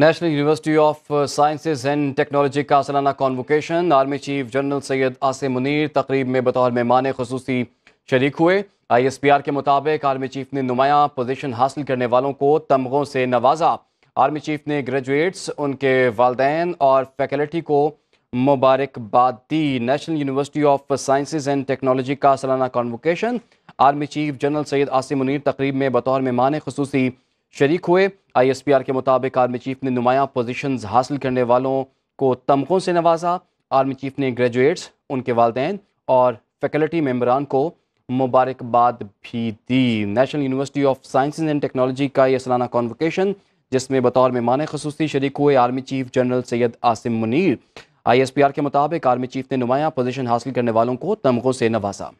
national university of sciences and technology का सालाना convocation army chief general Syed Asim Munir तकरीब में बतौर मेहमान खसूसी शरीक हुए आई एस पी आर के मुताबिक आर्मी चीफ ने नुमाया पोजीशन हासिल करने वालों को तमगों से नवाजा आर्मी चीफ ने ग्रेजुएट्स उनके वालदेन और फैकल्टी को मुबारकबाद दी national university of sciences and technology का सालाना convocation army chief general Syed Asim Munir तकरीब में बतौर मेहमान खसूसी शरीक हुए आई एस पी आर के मुताबिक आर्मी चीफ ने नुमाया पोजिशन हासिल करने वालों को तमकों से नवाजा आर्मी चीफ ने ग्रेजुएट्स उनके वालदेन और फैकल्टी मेम्बरान को मुबारकबाद भी दी national university of science and technology का ये सालाना कॉन्वकेशन जिसमें बतौर मेहमान खसूसी शरीक हुए army chief general Syed Asim Munir I S P R के मुताबिक आर्मी चीफ ने नुमाया पोजीशन हासिल करने वालों को तमकों से नवाजा